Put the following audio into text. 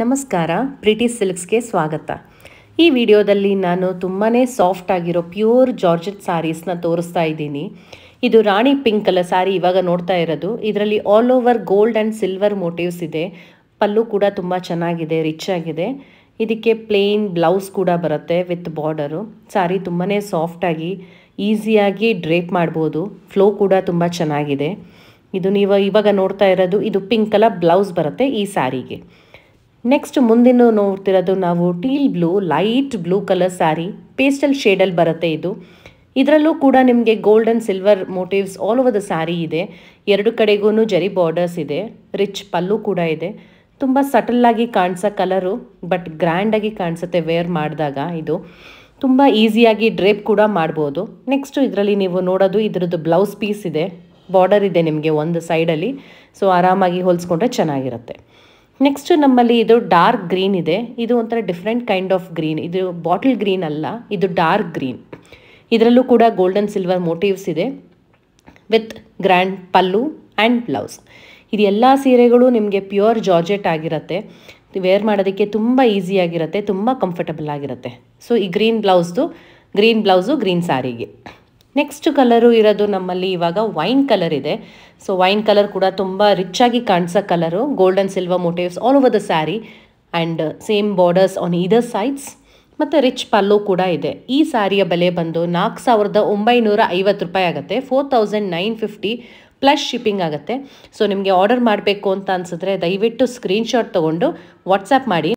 ನಮಸ್ಕಾರ ಪ್ರಿಟಿ ಸಿಲ್ಕ್ಸ್ಗೆ ಸ್ವಾಗತ ಈ ವಿಡಿಯೋದಲ್ಲಿ ನಾನು ತುಂಬಾ ಸಾಫ್ಟ್ ಆಗಿರೋ ಪ್ಯೂರ್ ಜಾರ್ಜೆಟ್ ಸ್ಯಾರೀಸ್ನ ತೋರಿಸ್ತಾ ಇದ್ದೀನಿ ಇದು ರಾಣಿ ಪಿಂಕ್ ಕಲರ್ ಸ್ಯಾರಿ ಇವಾಗ ನೋಡ್ತಾ ಇರೋದು ಇದರಲ್ಲಿ all over gold and silver motifs ಇದೆ ಪಲ್ಲು ಕೂಡ ತುಂಬ ಚೆನ್ನಾಗಿದೆ ರಿಚ್ ಆಗಿದೆ ಇದಕ್ಕೆ ಪ್ಲೇನ್ ಬ್ಲೌಸ್ ಕೂಡ ಬರುತ್ತೆ ವಿತ್ ಬಾರ್ಡರು ಸ್ಯಾರಿ ತುಂಬಾ ಸಾಫ್ಟಾಗಿ ಈಸಿಯಾಗಿ ಡ್ರೇಪ್ ಮಾಡ್ಬೋದು ಫ್ಲೋ ಕೂಡ ತುಂಬ ಚೆನ್ನಾಗಿದೆ ಇದು ನೀವು ಇವಾಗ ನೋಡ್ತಾ ಇರೋದು ಇದು ಪಿಂಕ್ ಕಲರ್ ಬ್ಲೌಸ್ ಬರುತ್ತೆ ಈ ಸಾರಿಗೆ ನೆಕ್ಸ್ಟ್ ಮುಂದಿನ ನೋಡ್ತಿರೋದು ನಾವು teal blue light blue colour sari pastel ಶೇಡಲ್ಲಿ ಬರುತ್ತೆ ಇದು ಇದರಲ್ಲೂ ಕೂಡ ನಿಮಗೆ golden silver motifs all over the sari ಇದೆ ಎರಡು ಕಡೆಗೂ ಜರಿ ಬಾರ್ಡರ್ಸ್ ಇದೆ ರಿಚ್ ಪಲ್ಲು ಕೂಡ ಇದೆ ತುಂಬ ಸಟಲ್ಲಾಗಿ ಕಾಣಿಸೋ ಕಲರು ಬಟ್ ಗ್ರ್ಯಾಂಡಾಗಿ ಕಾಣಿಸುತ್ತೆ ವೇರ್ ಮಾಡಿದಾಗ ಇದು ತುಂಬ ಈಸಿಯಾಗಿ ಡ್ರೇಪ್ ಕೂಡ ಮಾಡ್ಬೋದು ನೆಕ್ಸ್ಟು ಇದರಲ್ಲಿ ನೀವು ನೋಡೋದು ಇದರದ್ದು ಬ್ಲೌಸ್ ಪೀಸ್ ಇದೆ ಬಾರ್ಡರ್ ಇದೆ ನಿಮಗೆ ಒಂದು ಸೈಡಲ್ಲಿ ಸೊ ಆರಾಮಾಗಿ ಹೋಲಿಸ್ಕೊಂಡ್ರೆ ಚೆನ್ನಾಗಿರುತ್ತೆ ನೆಕ್ಸ್ಟ್ ನಮ್ಮಲ್ಲಿ ಇದು ಡಾರ್ಕ್ ಗ್ರೀನ್ ಇದೆ ಇದು ಒಂಥರ ಡಿಫ್ರೆಂಟ್ ಕೈಂಡ್ ಆಫ್ ಗ್ರೀನ್ ಇದು ಬಾಟಲ್ ಗ್ರೀನ್ ಅಲ್ಲ ಇದು ಡಾರ್ಕ್ ಗ್ರೀನ್ ಇದರಲ್ಲೂ ಕೂಡ ಗೋಲ್ಡನ್ ಸಿಲ್ವರ್ ಮೋಟಿವ್ಸ್ ಇದೆ with grand pallu and blouse ಇದು ಎಲ್ಲ ಸೀರೆಗಳು ನಿಮಗೆ ಪ್ಯೂರ್ ಜಾರ್ಜೆಟ್ ಆಗಿರುತ್ತೆ ವೇರ್ ಮಾಡೋದಕ್ಕೆ ತುಂಬ ಈಸಿಯಾಗಿರುತ್ತೆ ತುಂಬ ಕಂಫರ್ಟಬಲ್ ಆಗಿರುತ್ತೆ ಸೊ ಈ ಗ್ರೀನ್ ಬ್ಲೌಸ್ದು ಗ್ರೀನ್ ಬ್ಲೌಸು ಗ್ರೀನ್ ಸಾರಿಗೆ ನೆಕ್ಸ್ಟ್ ಕಲರು ಇರೋದು ನಮ್ಮಲ್ಲಿ ಇವಾಗ ವೈನ್ ಕಲರ್ ಇದೆ ಸೊ ವೈನ್ ಕಲರ್ ಕೂಡ ತುಂಬ ರಿಚ್ ಆಗಿ ಕಾಣಿಸೋ colour golden silver motifs all over the sari and same borders on either sides ಮತ್ತು ರಿಚ್ ಪಲ್ಲೋ ಕೂಡ ಇದೆ ಈ ಸ್ಯಾರಿಯ ಬೆಲೆ ಬಂದು ನಾಲ್ಕು ಸಾವಿರದ ಒಂಬೈನೂರ ಐವತ್ತು ರೂಪಾಯಿ ಆಗುತ್ತೆ four thousand nine fifty plus shipping ಆಗುತ್ತೆ ಸೊ ನಿಮಗೆ ಆರ್ಡರ್ ಮಾಡಬೇಕು ಅಂತ ಅನಿಸಿದ್ರೆ ದಯವಿಟ್ಟು ಸ್ಕ್ರೀನ್ಶಾಟ್ ತೊಗೊಂಡು ವಾಟ್ಸಪ್ ಮಾಡಿ